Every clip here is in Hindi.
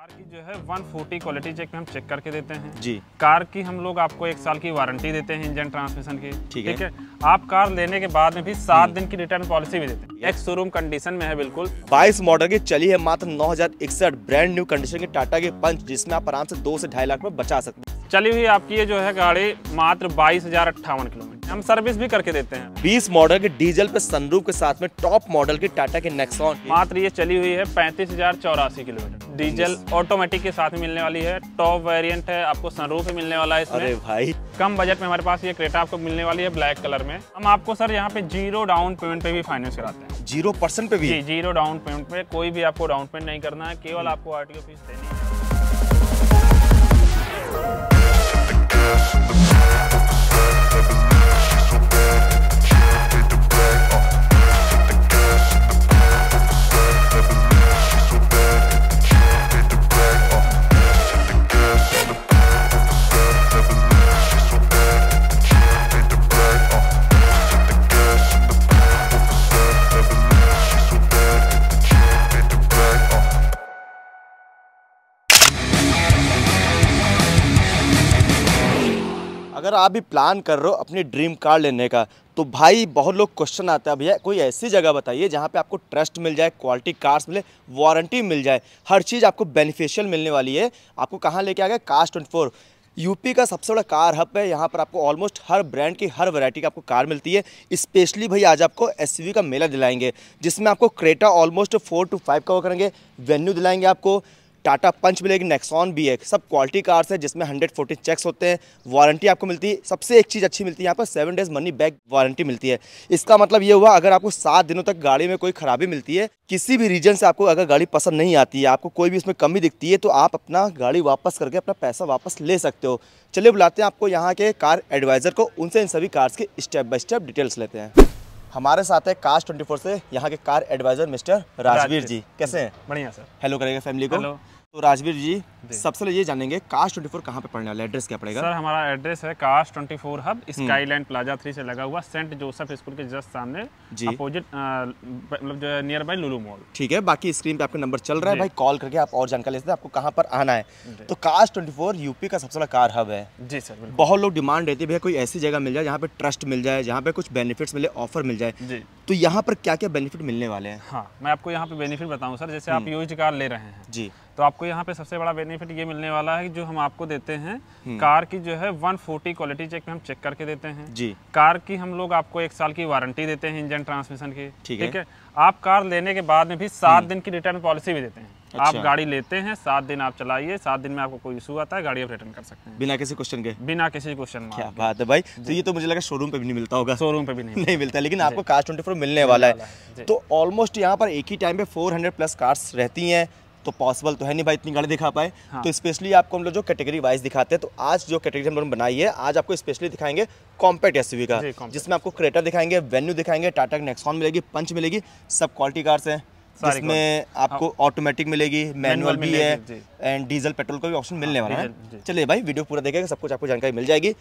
कार की जो है 140 क्वालिटी चेक में हम चेक करके देते हैं जी कार की हम लोग आपको एक साल की वारंटी देते हैं इंजन ट्रांसमिशन की ठीक है।, है आप कार लेने के बाद में भी सात दिन की रिटर्न पॉलिसी भी देते हैं एक शोरूम कंडीशन में है बिल्कुल बाईस मॉडल की चली है मात्र नौ ब्रांड न्यू कंडीशन की टाटा के पंच जिसमें आप आराम से दो से ढाई लाख में बचा सकते हैं चली हुई आपकी ये जो है गाड़ी मात्र बाईस हजार अट्ठावन किलोमीटर हम सर्विस भी करके देते हैं 20 मॉडल के डीजल पे सनरूफ के साथ में टॉप मॉडल की टाटा के नेक्सॉन मात्र ये चली हुई है पैंतीस हजार चौरासी किलोमीटर डीजल ऑटोमेटिक के साथ में मिलने वाली है टॉप वेरिएंट है आपको सनरूफ ही मिलने वाला है इसमें अरे भाई कम बजट में हमारे पास ये क्रेटा आपको मिलने वाली है ब्लैक कलर में हम आपको सर यहाँ पे जीरो डाउन पेमेंट पे भी फाइनेंस कराते हैं जीरो परसेंट पे भी जी जीरो डाउन पेमेंट पे कोई भी आपको डाउन पेमेंट नहीं करना है केवल hmm. आपको आरटीओ फीस देनी है Yeah. अगर आप भी प्लान कर रहे हो अपनी ड्रीम कार लेने का तो भाई बहुत लोग क्वेश्चन आते हैं भैया कोई ऐसी जगह बताइए जहाँ पे आपको ट्रस्ट मिल जाए क्वालिटी कार्स मिले वारंटी मिल जाए हर चीज़ आपको बेनिफिशियल मिलने वाली है आपको कहाँ लेके आ गया कास्ट ट्वेंटी फोर यूपी का सबसे बड़ा कार हब है यहाँ पर आपको ऑलमोस्ट हर ब्रांड की हर वैरायटी की आपको कार मिलती है स्पेशली भाई आज आपको एस का मेला दिलाएंगे जिसमें आपको Creta almost four two five का वो करेंगे वेन्यू दिलाएंगे आपको टाटा पंच मिलेगी नेक्सॉन भी एक सब क्वालिटी कार्स है जिसमें हंड्रेड फोर्टी चेक्स होते हैं वारंटी आपको मिलती है सबसे एक चीज़ अच्छी मिलती है यहाँ पर seven days money back warranty मिलती है इसका मतलब ये हुआ अगर आपको सात दिनों तक गाड़ी में कोई खराबी मिलती है किसी भी रीजन से आपको अगर गाड़ी पसंद नहीं आती है आपको कोई भी इसमें कमी दिखती है तो आप अपना गाड़ी वापस करके अपना पैसा वापस ले सकते हो चलिए बुलाते हैं आपको यहाँ के कार एडवाइज़र को उनसे इन सभी कार्स की स्टेप बाई स्टेप डिटेल्स लेते हैं हमारे साथ है कास्ट ट्वेंटी से यहाँ के car advisor mister Rajveer ji कैसे हैं बढ़िया सर हेलो करेगा फैमिली को तो राजवीर जी सबसे पहले ये जानेंगे कास्ट ट्वेंटी फोर कहाँ पे पड़ने वाला एड्रेस क्या पड़ेगा सर हमारा एड्रेस है कास्ट twenty four hub Skyland plaza three से लगा हुआ सेंट जोसेफ स्कूल के जस्ट सामने जी अपोजिट मतलब जो है नियर बाय लुलू मॉल ठीक है बाकी स्क्रीन पे आपका नंबर चल रहा है भाई कॉल करके आप और जानकारी लेते हैं आपको कहाँ पर आना है तो कास्ट ट्वेंटी यूपी का सबसे बड़ा कार हब है जी सर बहुत लोग डिमांड रहती है भैया कोई ऐसी जगह मिल जाए जहाँ पे ट्रस्ट मिल जाए जहाँ पे कुछ बेनिफिट्स मिले ऑफर मिल जाए तो यहाँ पर क्या क्या बेनिफिट मिलने वाले हैं हाँ मैं आपको यहाँ पे बेनिफिट बताऊँ सर जैसे आप यूज हम्म। कार ले रहे हैं जी तो आपको यहाँ पे सबसे बड़ा बेनिफिट ये मिलने वाला है कि जो हम आपको देते हैं हम्म। कार की जो है 140 क्वालिटी चेक में हम चेक करके देते हैं जी कार की हम लोग आपको एक साल की वारंटी देते हैं इंजन ट्रांसमिशन की ठीक है आप कार लेने के बाद में भी सात हम्म। दिन की रिटर्न पॉलिसी भी देते हैं अच्छा। आप गाड़ी लेते हैं सात दिन आप चलाइए सात दिन में आपको कोई इशू आता है गाड़ी आप रिटर्न कर सकते हैं बिना किसी क्वेश्चन के बिना किसी क्वेश्चन क्या बात है भाई तो ये तो मुझे लगा शोरूम पे भी नहीं मिलता होगा शोरूम पे भी नहीं नहीं मिलता लेकिन आपको कार ट्वेंटी फोर मिलने वाला है तो ऑलमोस्ट यहाँ पर एक ही टाइम पे फोर हंड्रेड प्लस कार्स रहती है तो पॉसिबल तो है नहीं भाई इतनी गाड़ी दिखा पाए हाँ। तो स्पेशली आपको हम लोग जो कैटेगरी वाइज दिखाते हैं तो आज जो कैटेगरी हम लोग बनाई है आज आपको स्पेशली दिखाएंगे कॉम्पैक्ट एस का जिसमें आपको क्रेटर दिखाएंगे वेन्यू दिखाएंगे टाटा नेक्सॉन मिलेगी पंच मिलेगी सब क्वालिटी कार्स हैं जिसमें आपको ऑटोमेटिक हाँ। मिलेगी मैनुअल भी है एंड डीजल पेट्रोल का भी ऑप्शन मिलने वाला है चलिए भाई वीडियो पूरा देखेगा सब कुछ आपको जानकारी मिल जाएगी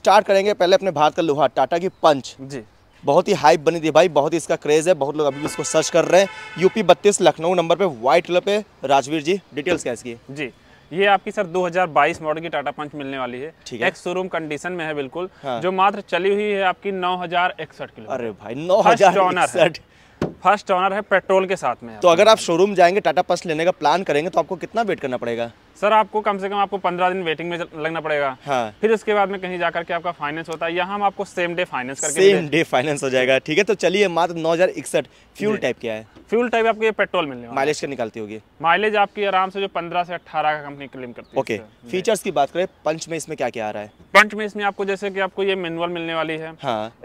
स्टार्ट करेंगे पहले अपने भारत का लोहा टाटा की पंच जी बहुत ही हाइप बनी थी भाई बहुत ही इसका क्रेज़ है बहुत लोग अभी इसको सर्च कर रहे हैं यूपी बत्तीस लखनऊ नंबर पे व्हाइट कलर पे राजवीर जी डिटेल्स क्या इसकी जी ये आपकी सर 2022 मॉडल की टाटा पंच मिलने वाली है ठीक है एक शोरूम कंडीशन में है बिल्कुल हाँ। जो मात्र चली हुई है आपकी नौ हजार इकसठ किलो अरे भाई नौ हजार फर्स्ट ऑनर है पेट्रोल के साथ में तो अगर आप शोरूम जाएंगे टाटा पस लेने का प्लान करेंगे तो आपको कितना वेट करना पड़ेगा सर आपको कम से कम आपको पंद्रह दिन वेटिंग में लगना पड़ेगा हाँ। फिर उसके बाद में कहीं जाकर के आपका फाइनेंस होता है यहाँ हम आपको सेम डे फाइनेंस करके सेम डे फाइनेंस हो जाएगा ठीक है तो चलिए मात्र नौ हजार इकसठ फ्यूल टाइप क्या है फ्यूल टाइप आपको ये पेट्रोल मिलने माइलेज क्या निकालती होगी माइलेज आपकी आराम से जो पंद्रह से अठारह का कंपनी क्लेम करती है फीचर्स की बात करें पंच में इसमें क्या क्या आ रहा है पंच में इसमें आपको जैसे की आपको ये मेनुअल मिलने वाली है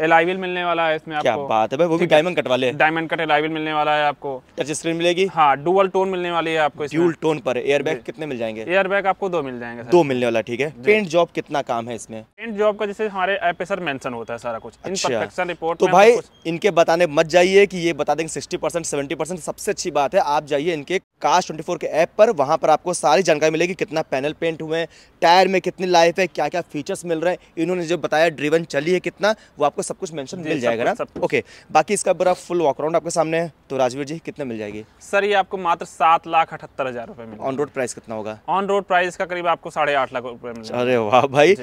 एल आई विल मिलने वाला है इसमें क्या बात है वो भी डायमंड कट वाले diamond cut alloy wheel मिलने वाला है आपको टच स्क्रीन मिलेगी हाँ डुअल टोन मिलने वाली है आपको फ्यूल टोन पर एयरबैग कितने मिल जाएंगे एयर बैग आपको दो मिल जाएंगे दो मिलने वाला ठीक है पेंट जॉब कितना काम है इसमें पेंट जॉब का जैसे हमारे ऐप पे सर मेंशन होता है सारा कुछ अच्छा। रिपोर्ट तो भाई इनके बताने मत जाइए कि ये बता देंगे सिक्सटी परसेंट सेवेंटी परसेंट सबसे अच्छी बात है आप जाइए इनके कास्ट ट्वेंटी फोर के ऐप पर वहाँ पर आपको सारी जानकारी मिलेगी कितना पैनल पेंट हुए टायर में कितनी लाइफ है क्या क्या फीचर्स मिल रहे हैं इन्होंने जो बताया ड्रीवन चली है कितना वो आपको सब कुछ मेंशन मिल जाएगा ना ओके बाकी इसका बड़ा फुल वॉकराउंड आपके सामने है तो राजवीर जी कितने मिल जाएगी सर ये आपको मात्र सात लाख अठहत्तर हज़ार रुपये ऑन रोड प्राइस कितना होगा ऑन रोड प्राइस का करीब आपको साढ़े आठ लाख रुपए अरे वाह भाई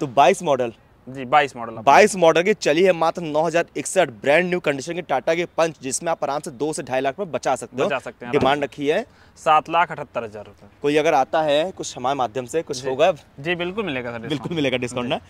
तो बाईस मॉडल जी बाईस मॉडल बाईस मॉडल की चली है मात्र नौ हजार इकसठ ब्रांड न्यू कंडीशन की टाटा के पंच जिसमें आप आराम से दो से ढाई लाख रुपए बचा सकते हो बचा सकते हैं डिमांड रखी है सात लाख अठहत्तर हजार रुपए कोई अगर आता है कुछ हमारे माध्यम से कुछ होगा जी बिल्कुल मिलेगा सर बिल्कुल मिलेगा डिस्काउंट ना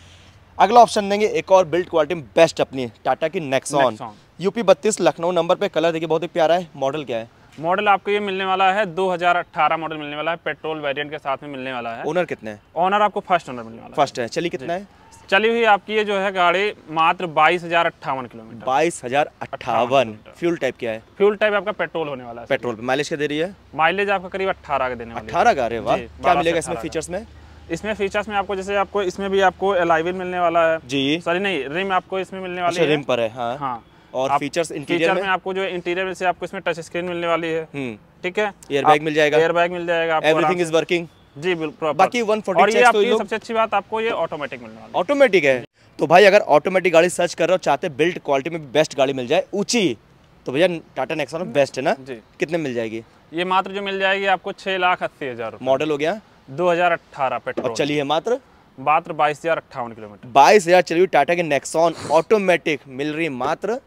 अगला ऑप्शन देंगे एक और बिल्ड क्वालिटी में बेस्ट अपनी टाटा की नेक्सॉन यूपी बत्तीस लखनऊ नंबर पे कलर देखिए बहुत ही प्यारा है मॉडल क्या है मॉडल आपको ये मिलने वाला है 2018 मॉडल मिलने वाला है पेट्रोल वेरिएंट के साथ में मिलने वाला है ओनर कितने ओनर आपको फर्स्ट ओनर मिलने वाला फर्स्ट है चली कितना है चली हुई आपकी ये जो है गाड़ी मात्र बाईस हजार अट्ठावन किलोमीटर बाईस हजार अट्ठावन फ्यूल टाइप क्या है फ्यूल टाइप आपका पेट्रोल होने वाला है पेट्रोल माइलेज क्या दे रही है माइलेज आपका करीब अट्ठारह का देने अठारह का अरे क्या मिलेगा इसमें फीचर्स में इसमें फीचर्स में आपको जैसे आपको इसमें भी आपको एलाइविन मिलने वाला है जी सॉरी नहीं रिम आपको इसमें मिलने वाली अच्छा, है रिम पर है हाँ, हाँ। और फीचर्स इंटीरियर में, आपको जो इंटीरियर में से आपको इसमें टच स्क्रीन मिलने वाली है हम्म। ठीक है एयरबैग मिल जाएगा एयरबैग मिल जाएगा एवरीथिंग इज वर्किंग जी बिल्कुल बाकी 140 और ये आपकी तो सबसे अच्छी बात आपको ये ऑटोमेटिक मिलने वाली ऑटोमेटिक है तो भाई अगर ऑटोमेटिक गाड़ी सर्च कर रहे हो चाहते बिल्ड क्वालिटी में बेस्ट गाड़ी मिल जाए ऊंची तो भैया टाटा नेक्सॉन बेस्ट है ना जी कितने मिल जाएगी ये मात्र जो मिल जाएगी आपको छह लाख अस्सी हजार मॉडल हो गया दो हजार 2018 पेट्रोल चलिए मात्र मात्र बाईस हजार अट्ठावन किलोमीटर बाईस हजार चलिए टाटा की नेक्सॉन ऑटोमेटिक मिल रही मात्र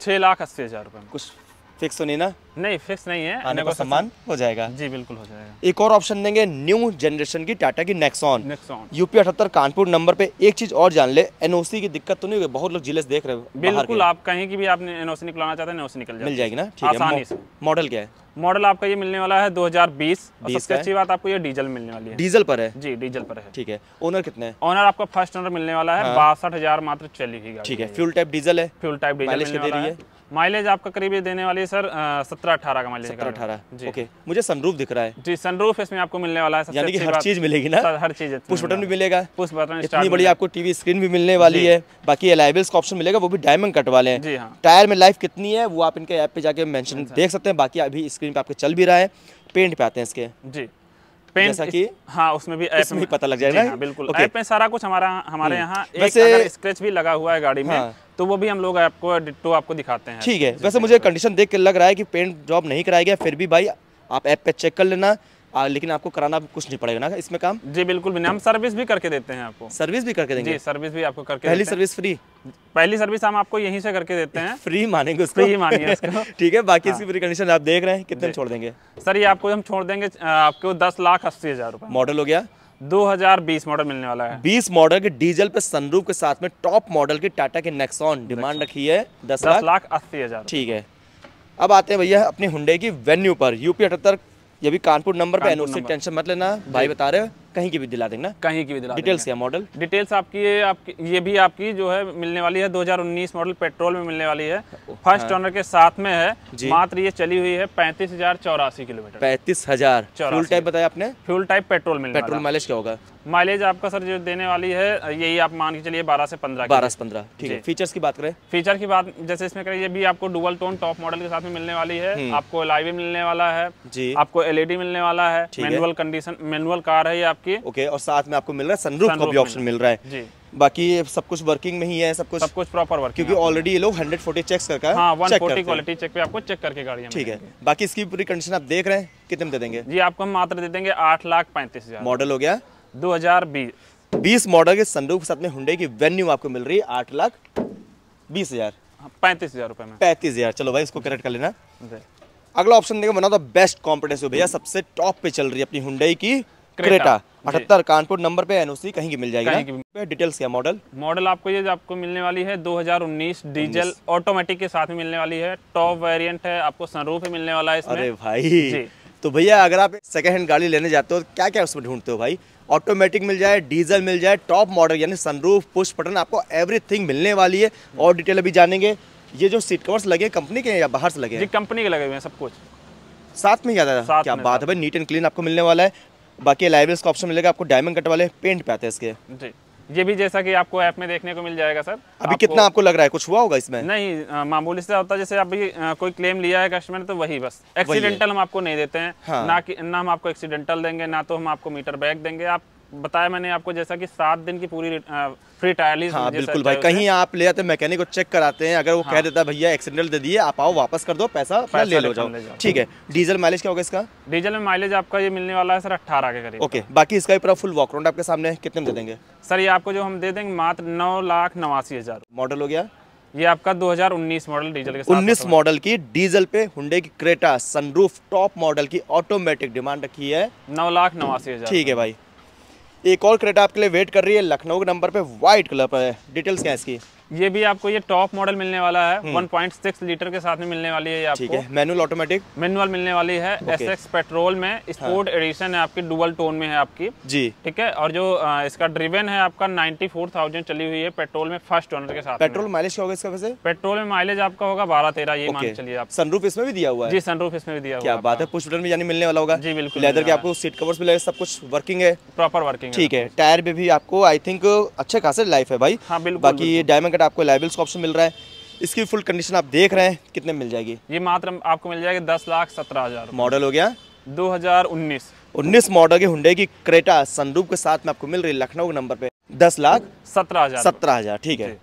छह लाख अस्सी हज़ार रुपये कुछ फिक्स तो नहीं ना नहीं फिक्स नहीं है आने का सम्मान हो जाएगा जी बिल्कुल हो जाएगा एक और ऑप्शन देंगे न्यू जनरेशन की टाटा की नेक्सॉन नेक्सॉन यूपी अठहत्तर कानपुर नंबर पे एक चीज और जान ले एनओसी की दिक्कत तो नहीं होगी बहुत लोग जिले देख रहे हो बिल्कुल आप कहीं की भी आपने एनओसी निकलाना चाहते हैं एनओसी निकल मिल जाएगी ना ठीक है मॉडल क्या है मॉडल आपका ये मिलने वाला है 2020 और सबसे अच्छी बात आपको ये डीजल मिलने वाली है डीजल पर है जी डीजल पर है ठीक है ओनर कितने है ओनर आपका फर्स्ट ओनर मिलने वाला है हाँ। बासठ हजार मात्र चली हुई ठीक है फ्यूल टाइप डीजल है फ्यूल टाइप डीजल दे रही है माइलेज आपका करीब देने वाली है सर सत्रह अठारह का माइलेज सत्रह अठारह ओके मुझे सनरूफ दिख रहा है जी सनरूफ इसमें आपको मिलने वाला है यानी कि हर चीज मिलेगी ना हर चीज पुश बटन भी मिलेगा पुश बटन इतनी बड़ी आपको टीवी स्क्रीन भी मिलने वाली है बाकी एलाइबल्स का ऑप्शन मिलेगा वो भी डायमंड कट वाले हैं टायर हाँ। में लाइफ कितनी है वो आप इनके ऐप पे जाके मैं देख सकते हैं बाकी अभी स्क्रीन स्क्रीन पे आपके चल भी रहा है पेंट पे आते हैं इसके जी पेंट जैसा कि हाँ उसमें भी ऐप में पता लग जाएगा हाँ, बिल्कुल ऐप में सारा कुछ हमारा हमारे हम्म। यहाँ वैसे स्क्रेच भी लगा हुआ है गाड़ी में हाँ। तो वो भी हम लोग आपको तो आपको दिखाते हैं ठीक है वैसे मुझे कंडीशन देख के लग रहा है कि पेंट जॉब नहीं कराया गया फिर भी भाई आप ऐप पे चेक कर लेना आ, लेकिन आपको कराना कुछ नहीं पड़ेगा ना इसमें काम जी बिल्कुल भी नहीं हम सर्विस भी करके देते हैं आपको सर्विस भी करके देंगे जी सर्विस भी आपको करके पहली सर्विस फ्री पहली सर्विस हम आपको यहीं से करके देते हैं फ्री मानेंगे उसको फ्री मानिए ठीक है बाकी हाँ। इसकी पूरी कंडीशन आप देख रहे हैं कितने छोड़ देंगे सर ये आपको हम छोड़ देंगे आपको दस लाख अस्सी हजार रुपये मॉडल हो गया 2020 मॉडल मिलने वाला है 20 मॉडल के डीजल पे सनरूफ के साथ में टॉप मॉडल की टाटा के नेक्सॉन डिमांड रखी है दस लाख अस्सी हजार ठीक है अब आते हैं भैया अपनी हुंडई की वेन्यू पर यूपी अठहत्तर ये भी कानपुर नंबर पे एनओसी टेंशन मत लेना भाई बता रहे कहीं की भी दिला देंगे कहीं की भी दिला डिटेल्स क्या मॉडल डिटेल्स आपकी ये आपकी ये भी आपकी जो है मिलने वाली है 2019 मॉडल पेट्रोल में मिलने वाली है फर्स्ट ऑनर हाँ। के साथ में है मात्र ये चली हुई है पैंतीस हजार चौरासी किलोमीटर पैंतीस हजार फ्यूल टाइप बताया आपने फ्यूल टाइप पेट्रोल में पेट्रोल माइलेज क्या होगा माइलेज आपका सर जो देने वाली है यही आप मान के चलिए 12 से 15 बारह से पंद्रह ठीक है फीचर्स की बात करें फीचर की बात जैसे इसमें करें ये भी आपको डुबल टोन टॉप मॉडल के साथ में मिलने वाली है हम्म। आपको एल मिलने वाला है जी आपको एलईडी e मिलने वाला है मैनुअल कंडीशन मैनुअल कार है ये आपकी ओके और साथ में आपको मिल रहा है सनरूफ का भी ऑप्शन मिल रहा है जी बाकी सब कुछ वर्किंग में ही है सब कुछ सब कुछ प्रॉपर वर्किंग क्योंकि ऑलरेडी ये लोग 140 चेक करके हाँ, 140 क्वालिटी चेक पे आपको चेक करके गाड़ियाँ ठीक है बाकी इसकी पूरी कंडीशन आप देख रहे हैं कितने दे देंगे जी आपको हम मात्र दे देंगे आठ लाख पैंतीस हजार मॉडल हो गया 2020 मॉडल के संदूक साथ में हुडे की वेन्यू आपको मिल रही है आठ लाख बीस हजार हाँ, पैंतीस हजार रुपए में पैंतीस हजार चलो भाई इसको करेक्ट कर लेना अगला ऑप्शन देखो बना तो बेस्ट कॉम्पिटेंस भैया सबसे टॉप पे चल रही है अपनी हुडई की क्रेटा अठहत्तर कानपुर नंबर पे एनओसी कहीं की मिल जाएगी डिटेल्स क्या मॉडल मॉडल आपको ये आपको मिलने वाली है 2019 डीजल ऑटोमेटिक के साथ में मिलने वाली है टॉप वेरिएंट है आपको सनरूफ ही मिलने वाला है इसमें अरे भाई तो भैया अगर आप सेकेंड हैंड गाड़ी लेने जाते हो तो क्या क्या उसमें ढूंढते हो भाई ऑटोमेटिक मिल जाए डीजल मिल जाए टॉप मॉडल यानी सनरूफ पुश बटन आपको एवरीथिंग मिलने वाली है और डिटेल अभी जानेंगे ये जो सीट कवर्स लगे कंपनी के या बाहर से लगे कंपनी के लगे हुए हैं सब कुछ साथ में याद आया क्या बात है भाई नीट एंड क्लीन आपको मिलने वाला है बाकी लाइब्रेरी का ऑप्शन मिलेगा आपको डायमंड कट वाले पेंट पे आते हैं इसके जी ये भी जैसा कि आपको ऐप में देखने को मिल जाएगा सर अभी आपको, कितना आपको लग रहा है कुछ हुआ होगा इसमें नहीं मामूली से होता जैसे अभी कोई क्लेम लिया है कस्टमर तो वही बस एक्सीडेंटल हम आपको नहीं देते हैं हाँ। ना कि ना हम आपको एक्सीडेंटल देंगे ना तो हम आपको मीटर बैग देंगे आप बताया मैंने आपको जैसा कि सात दिन की पूरी फ्री ट्रायल हाँ बिल्कुल भाई कहीं आप ले जाते मैकेनिक को चेक कराते हैं अगर वो हाँ। कह देता भैया एक्सीडेंट दे दिए आप आओ वापस कर दो पैसा पैसा ले ले, ले लो जाओ ठीक है डीजल माइलेज क्या होगा इसका डीजल में माइलेज आपका ये मिलने वाला है सर अट्ठारह के करीब ओके बाकी इसका पूरा फुल वॉकराउंड आपके सामने कितने में दे देंगे सर ये आपको जो हम दे देंगे मात्र नौ लाख नवासी हज़ार मॉडल हो गया ये आपका 2019 मॉडल डीजल के साथ 19 मॉडल की डीजल पे हुडे की क्रेटा सनरूफ टॉप मॉडल की ऑटोमेटिक डिमांड रखी है नौ लाख नवासी हजार ठीक है भाई एक और क्रेटा आपके लिए वेट कर रही है लखनऊ के नंबर पे वाइट कलर पर है डिटेल्स क्या है इसकी ये भी आपको ये टॉप मॉडल मिलने वाला है 1.6 हम्म। लीटर के साथ में मिलने वाली है ये आपको मैनुअल ऑटोमेटिक मैनुअल मिलने वाली है एस एक्स पेट्रोल में स्पोर्ट हाँ। एडिशन है आपकी डुअल टोन में है आपकी जी ठीक है और जो आ, इसका ड्रिवेन है आपका 94,000 चली हुई है पेट्रोल में फर्स्ट ओनर के साथ पेट्रोल माइलेज क्या होगा इसका वैसे पेट्रोल में माइलेज आपका होगा बारह तेरह ये मान चलिए आप सनरूफ इसमें भी दिया हुआ है जी सनरूफ इसमें भी दिया हुआ बात है पुष्ट में यानी मिलने वाला होगा जी बिल्कुल लेदर के आपको सीट कवर्स मिलेगा सब कुछ वर्किंग है प्रॉपर वर्किंग ठीक है टायर में भी आपको आई थिंक अच्छे खासे लाइफ है भाई हाँ, बाकी डायमंड जैकेट आपको लाइबल्स का ऑप्शन मिल रहा है इसकी फुल कंडीशन आप देख रहे हैं कितने मिल जाएगी ये मात्र आपको मिल जाएगी दस लाख सत्रह हज़ार मॉडल हो गया 2019 19 मॉडल के हुडे की क्रेटा सनरूप के साथ में आपको मिल रही लखनऊ के नंबर पे दस लाख सत्रह हजार सत्रह हजार ठीक है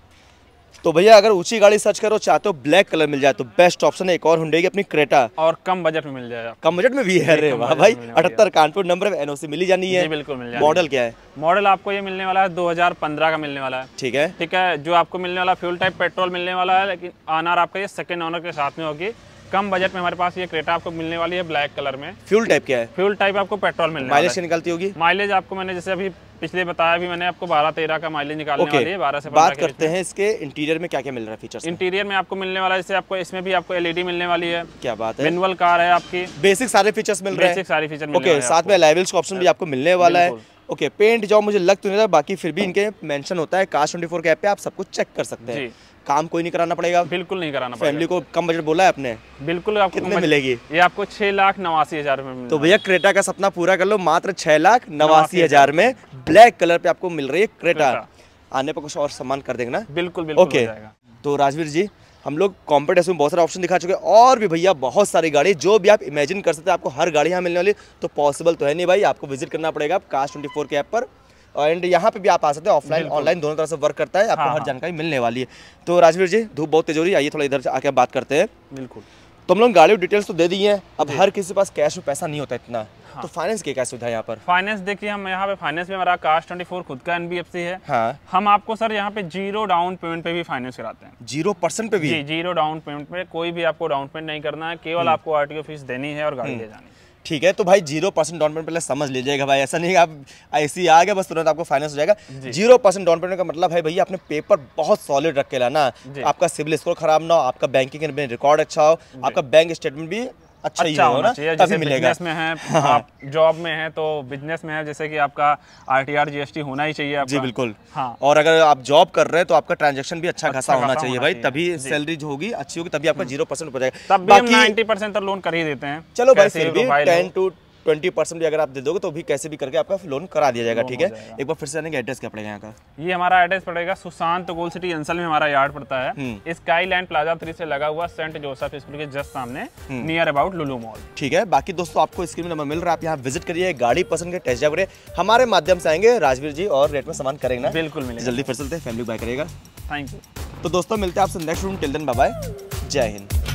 तो भैया अगर ऊंची गाड़ी सर्च करो चाहते हो तो ब्लैक कलर मिल जाए तो बेस्ट ऑप्शन है एक और हुंडई की अपनी क्रेटा और कम बजट में मिल जाएगा कम बजट में भी है रे वाह भाई अठहत्तर कानपुर नंबर में एनओसी मिली जानी है बिल्कुल मिल मॉडल क्या है मॉडल आपको ये मिलने वाला है 2015 का मिलने वाला है ठीक है ठीक है जो आपको मिलने वाला फ्यूल टाइप पेट्रोल मिलने वाला है लेकिन आनार आपका ये सेकंड ऑनर के साथ में होगी कम बजट में हमारे पास ये क्रेटा आपको मिलने वाली है ब्लैक कलर में फ्यूल टाइप क्या है फ्यूल टाइप आपको पेट्रोल मिलने माइलेज निकलती होगी माइलेज आपको मैंने जैसे अभी पिछले बताया भी मैंने आपको बारह तेरह का माइलेज निकालने okay. वाली है बारह से बात करते हैं इसके इंटीरियर में क्या क्या मिल रहा है फीचर्स इंटीरियर में आपको मिलने वाला जैसे आपको इसमें भी आपको एलईडी मिलने वाली है क्या बात है मिनवल कार है आपकी बेसिक सारे फीचर्स मिल रहे हैं बेसिक सारे फीचर ओके साथ में अलाइवल्स का ऑप्शन भी आपको मिलने वाला है ओके पेंट जॉब मुझे लग तो नहीं रहा बाकी फिर भी इनके मेंशन होता है कास्ट ट्वेंटी फोर के ऐप पे आप सब कुछ चेक कर सकते हैं काम कोई नहीं कराना पड़ेगा बिल्कुल नहीं कराना फैमिली को कम बजट बोला है आपने बिल्कुल आपको कितने मिलेगी ये आपको छह लाख नवासी हजार में तो भैया क्रेटा का सपना पूरा कर लो मात्र छह लाख नवासी हजार में ब्लैक कलर पे आपको मिल रही है क्रेटा आने पर कुछ और सम्मान कर देंगे ना बिल्कुल ओके तो राजवीर जी हम लोग कॉम्पिटेशन में बहुत सारे ऑप्शन दिखा चुके हैं और भी भैया बहुत सारी गाड़ी जो भी आप इमेजिन कर सकते हैं आपको हर गाड़ी यहाँ मिलने वाली तो पॉसिबल तो है नहीं भाई आपको विजिट करना पड़ेगा आप कास्ट ट्वेंटी के ऐप पर एंड यहाँ पे भी आप आ सकते हैं ऑफलाइन ऑनलाइन दोनों तरह से वर्क करता है आपको हाँ, हर हाँ। जानकारी मिलने वाली है तो राजवीर जी धूप बहुत तेजोरी आइए थोड़ा इधर आके बात करते हैं बिल्कुल तो हम लोग गाड़ी डिटेल्स तो दे दी है अब हर किसी के पास कैश में पैसा नहीं होता इतना हाँ। तो फाइनेंस की क्या सुविधा यहाँ पर फाइनेंस देखिए हम यहाँ पे फाइनेंस में हमारा कास्ट फोर खुद का एनबीएफसी है हाँ। हम आपको सर यहाँ पे जीरो डाउन पेमेंट पे भी फाइनेंस कराते हैं जीरो परसेंट पे भी जी जीरो डाउन पेमेंट पे कोई भी आपको डाउन पेमेंट नहीं करना है केवल हम्म। आपको आरटीओ फीस देनी है और गाड़ी हम्म। ले जानी है ठीक है तो भाई जीरो परसेंट डाउन पेमेंट पहले समझ लीजिएगा भाई ऐसा नहीं आप ऐसी आ गया बस तुरंत आपको फाइनेंस हो जाएगा जीरो परसेंट डाउन पेमेंट का मतलब है भाई आपने पेपर बहुत सॉलिड रख के लाना आपका सिविल स्कोर खराब ना हो आपका बैंकिंग रिकॉर्ड अच्छा हो आपका बैंक स्टेटमेंट भी अच्छा, अच्छा ही होना चाहिए जैसे मिलेगा में है हाँ, हाँ। आप जॉब में है तो बिजनेस में है जैसे कि आपका आरटीआर जीएसटी होना ही चाहिए जी बिल्कुल हाँ और अगर आप जॉब कर रहे हैं तो आपका ट्रांजेक्शन भी अच्छा, अच्छा खासा होना चाहिए भाई तभी सैलरी जो होगी अच्छी होगी तभी आपका जीरो परसेंट हो जाएगा तब नाइन्टी परसेंट लोन कर ही देते हैं चलो भाई टेन टू ट्वेंटी परसेंट भी अगर आप दे दोगे तो भी कैसे भी करके आपका लोन करा दिया जाएगा ठीक है एक बार फिर से जानेंगे एड्रेस क्या पड़ेगा यहाँ का ये हमारा एड्रेस पड़ेगा सुशांत गोल सिटी अंसल में हमारा यार्ड पड़ता है स्काई लैंड प्लाजा थ्री से लगा हुआ सेंट जोसेफ स्कूल के जस्ट सामने नियर अबाउट लुलू मॉल ठीक है बाकी दोस्तों आपको स्क्रीन नंबर मिल रहा है आप यहाँ विजिट करिए गाड़ी पसंद के टेस्ट जाए हमारे माध्यम से आएंगे राजवीर जी और रेट में सामान करेंगे बिल्कुल मिले जल्दी फिर चलते फैमिली बाय करेगा थैंक यू तो दोस्तों मिलते हैं आपसे next room till then bye Jai Hind